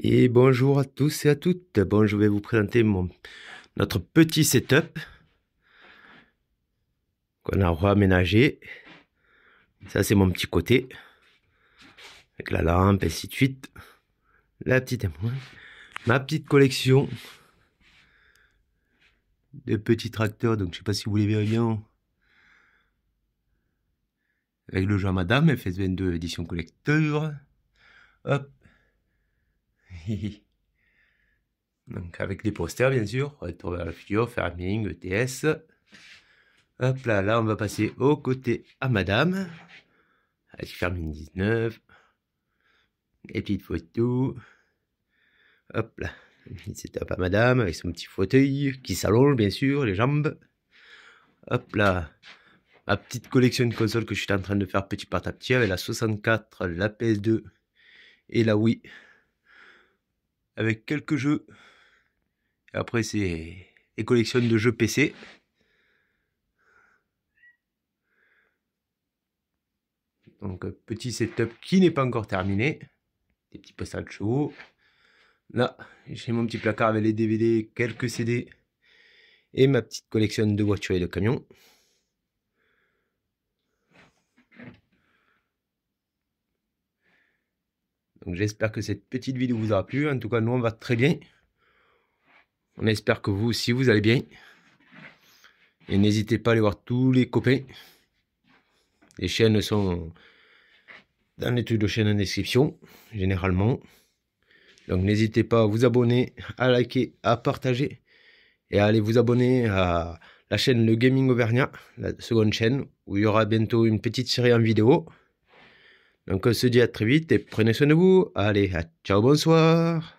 Et bonjour à tous et à toutes. Bon, je vais vous présenter notre petit setup qu'on a reménagé. Ça, c'est mon petit côté. Avec la lampe, et ainsi de suite. La petite Ma petite collection de petits tracteurs. Donc, je ne sais pas si vous les verrez bien. Avec le Jean Madame, FS22 édition collecteur. Hop, Donc avec des posters bien sûr, retour vers le futur, Farming, ETS. Hop là, là on va passer au côté à Madame. Avec Ferming 19. Les petites photos. Hop là, top à Madame avec son petit fauteuil qui s'allonge bien sûr, les jambes. Hop là, ma petite collection de consoles que je suis en train de faire petit par petit avec la 64, la PS2 et la Wii avec quelques jeux. après, c'est les collections de jeux PC. Donc, euh, petit setup qui n'est pas encore terminé. Des petits postes de chevaux. Là, j'ai mon petit placard avec les DVD, quelques CD et ma petite collection de voitures et de camions. j'espère que cette petite vidéo vous aura plu. En tout cas, nous, on va très bien. On espère que vous aussi, vous allez bien. Et n'hésitez pas à aller voir tous les copains. Les chaînes sont dans les de chaîne en description, généralement. Donc n'hésitez pas à vous abonner, à liker, à partager. Et à aller vous abonner à la chaîne Le Gaming Auvergnat, la seconde chaîne, où il y aura bientôt une petite série en vidéo. Donc on se dit à très vite et prenez soin de vous. Allez, à ciao, bonsoir.